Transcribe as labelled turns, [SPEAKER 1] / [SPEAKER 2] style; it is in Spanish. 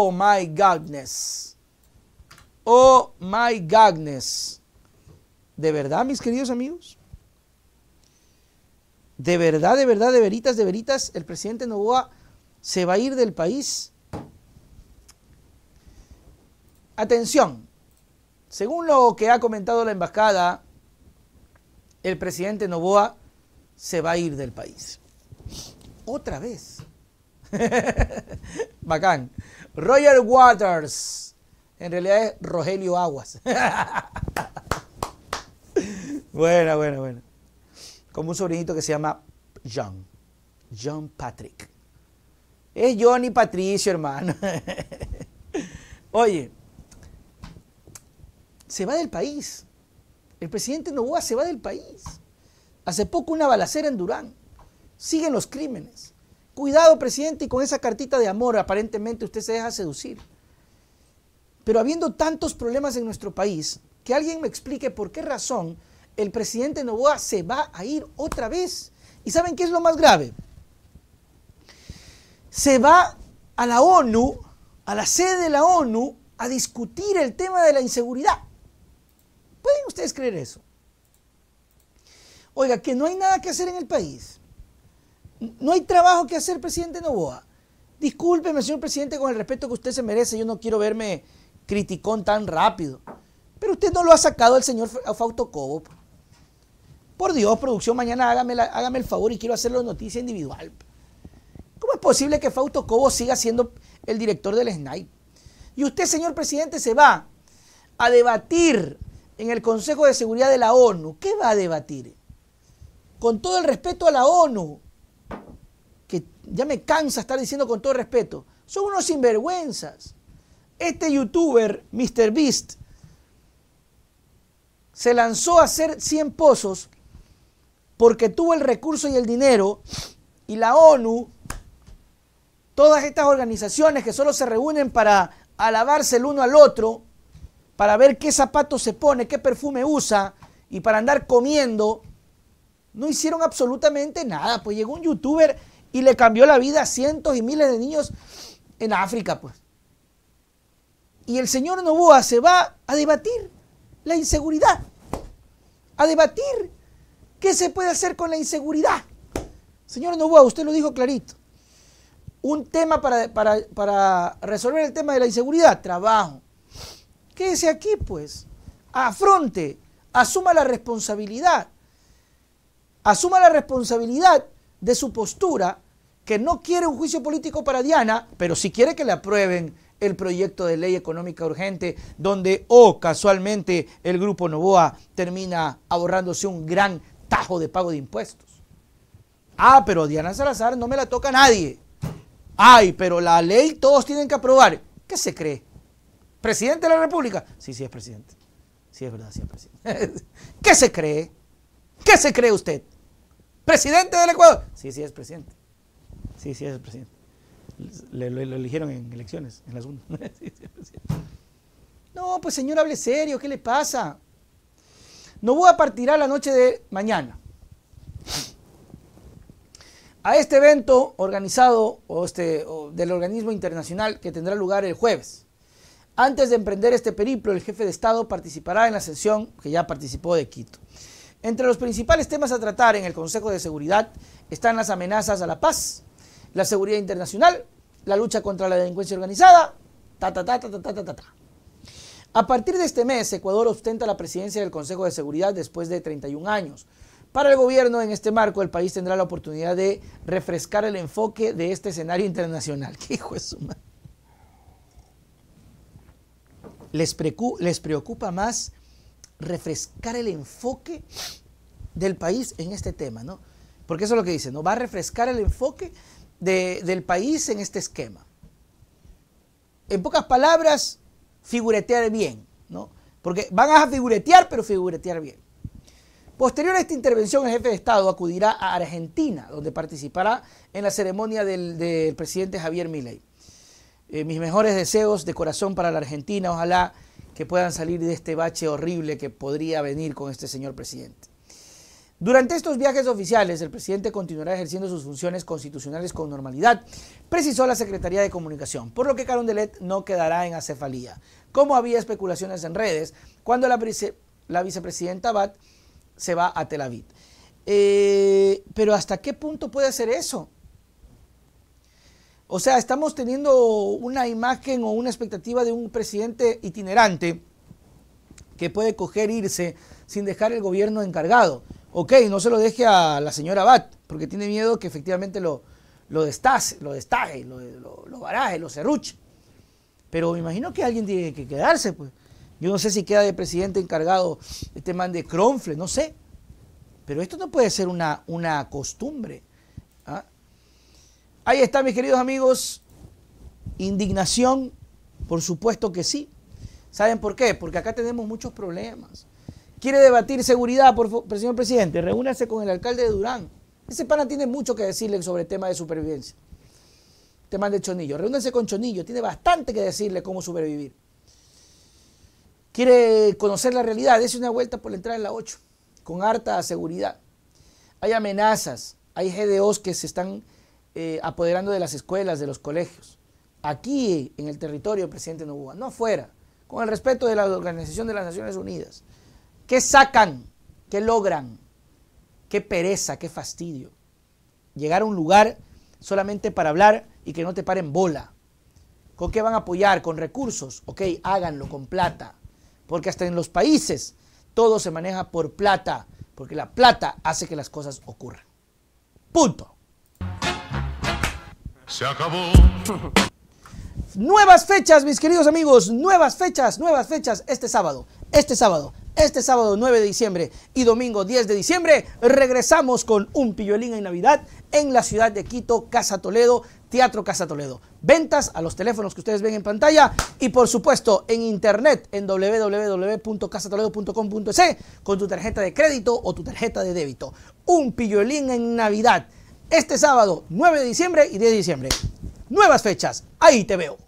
[SPEAKER 1] Oh my godness. Oh my godness. ¿De verdad, mis queridos amigos? ¿De verdad, de verdad, de veritas, de veritas, el presidente Novoa se va a ir del país? Atención, según lo que ha comentado la embajada, el presidente Novoa se va a ir del país. Otra vez. Bacán. Roger Waters. En realidad es Rogelio Aguas. bueno, bueno, bueno Como un sobrinito que se llama John. John Patrick. Es Johnny Patricio, hermano. Oye, se va del país. El presidente Novoa se va del país. Hace poco una balacera en Durán. Siguen los crímenes. Cuidado, presidente, y con esa cartita de amor aparentemente usted se deja seducir. Pero habiendo tantos problemas en nuestro país, que alguien me explique por qué razón el presidente Novoa se va a ir otra vez. ¿Y saben qué es lo más grave? Se va a la ONU, a la sede de la ONU, a discutir el tema de la inseguridad. ¿Pueden ustedes creer eso? Oiga, que no hay nada que hacer en el país, no hay trabajo que hacer, presidente Novoa. Discúlpeme, señor presidente, con el respeto que usted se merece. Yo no quiero verme criticón tan rápido. Pero usted no lo ha sacado al señor Fausto Cobo. Pues. Por Dios, producción, mañana hágame, el favor y quiero hacerlo noticia individual. Pues. ¿Cómo es posible que Fausto Cobo siga siendo el director del SNAI? Y usted, señor presidente, se va a debatir en el Consejo de Seguridad de la ONU. ¿Qué va a debatir? Con todo el respeto a la ONU, que ya me cansa estar diciendo con todo respeto, son unos sinvergüenzas. Este youtuber, Mr. Beast, se lanzó a hacer 100 pozos porque tuvo el recurso y el dinero y la ONU, todas estas organizaciones que solo se reúnen para alabarse el uno al otro, para ver qué zapato se pone, qué perfume usa y para andar comiendo, no hicieron absolutamente nada. Pues llegó un youtuber y le cambió la vida a cientos y miles de niños en África, pues. Y el señor Novoa se va a debatir la inseguridad, a debatir qué se puede hacer con la inseguridad. Señor Novoa, usted lo dijo clarito. Un tema para, para resolver el tema de la inseguridad, trabajo. ¿Qué Quédese aquí, pues. Afronte, asuma la responsabilidad. Asuma la responsabilidad de su postura que no quiere un juicio político para Diana, pero si quiere que le aprueben el proyecto de ley económica urgente, donde, o oh, casualmente, el grupo Novoa termina ahorrándose un gran tajo de pago de impuestos. Ah, pero Diana Salazar no me la toca a nadie. Ay, pero la ley todos tienen que aprobar. ¿Qué se cree? ¿Presidente de la República? Sí, sí es presidente. Sí es verdad, sí es presidente. ¿Qué se cree? ¿Qué se cree usted? presidente del Ecuador. Sí, sí es presidente. Sí, sí es presidente. lo, eligieron en elecciones, en las sí, No, pues señor, hable serio, ¿qué le pasa? No voy a partir a la noche de mañana. A este evento organizado este, del organismo internacional que tendrá lugar el jueves. Antes de emprender este periplo, el jefe de Estado participará en la sesión que ya participó de Quito. Entre los principales temas a tratar en el Consejo de Seguridad están las amenazas a la paz, la seguridad internacional, la lucha contra la delincuencia organizada, ta ta ta ta ta ta ta A partir de este mes, Ecuador ostenta la presidencia del Consejo de Seguridad después de 31 años. Para el gobierno, en este marco, el país tendrá la oportunidad de refrescar el enfoque de este escenario internacional. ¡Qué hijo es Les, preocupa más refrescar el enfoque del país en este tema, ¿no? Porque eso es lo que dice, ¿no? Va a refrescar el enfoque del país en este esquema. En pocas palabras, figuretear bien, ¿no? Porque van a figuretear, pero figuretear bien. Posterior a esta intervención, el jefe de Estado acudirá a Argentina, donde participará en la ceremonia del, presidente Javier Milei. Eh, mis mejores deseos de corazón para la Argentina. Ojalá que puedan salir de este bache horrible que podría venir con este señor presidente. Durante estos viajes oficiales, el presidente continuará ejerciendo sus funciones constitucionales con normalidad, precisó la Secretaría de Comunicación, por lo que Carondelet no quedará en acefalía, como había especulaciones en redes cuando la, vicepresidenta Abad se va a Tel Aviv. Eh, pero ¿hasta qué punto puede hacer eso? O sea, estamos teniendo una imagen o una expectativa de un presidente itinerante que puede coger, irse sin dejar el gobierno encargado. Ok, no se lo deje a la señora Bat, porque tiene miedo que efectivamente lo, lo lo, destaje, lo, baraje, lo cerruche. Pero me imagino que alguien tiene que quedarse, pues. Yo no sé si queda de presidente encargado este man de Cronfle, no sé. Pero esto no puede ser una, una costumbre. ¿ah? Ahí está, mis queridos amigos. Indignación, por supuesto que sí. ¿Saben por qué? Porque acá tenemos muchos problemas. Quiere debatir seguridad, por señor presidente. Reúnase con el alcalde de Durán. Ese pana tiene mucho que decirle sobre el tema de supervivencia. Tema de Chonillo. Reúnanse con Chonillo. Tiene bastante que decirle cómo sobrevivir. Quiere conocer la realidad. Dese una vuelta por la entrada en la 8. Con harta seguridad. Hay amenazas. Hay GDOs que se están eh, apoderando de las escuelas, de los colegios. Aquí, en el territorio del presidente Noboa, no fuera, con el respeto de la Organización de las Naciones Unidas. ¿Qué sacan? ¿Qué logran? Qué pereza, qué fastidio. Llegar a un lugar solamente para hablar y que no te paren bola. ¿Con qué van a apoyar? ¿Con recursos? Ok, háganlo con plata. Porque hasta en los países todo se maneja por plata. Porque la plata hace que las cosas ocurran. Punto. Se acabó. nuevas fechas, mis queridos amigos, nuevas fechas, nuevas fechas. Este sábado, este sábado, este sábado 9 de diciembre y domingo 10 de diciembre regresamos con un pilluelín en Navidad en la ciudad de Quito, Casa Toledo, Teatro Casa Toledo. Ventas a los teléfonos que ustedes ven en pantalla y por supuesto en internet en www.casatoledo.com.es con tu tarjeta de crédito o tu tarjeta de débito. Un pilluelín en Navidad este sábado 9 de diciembre y 10 de diciembre. Nuevas fechas, ahí te veo.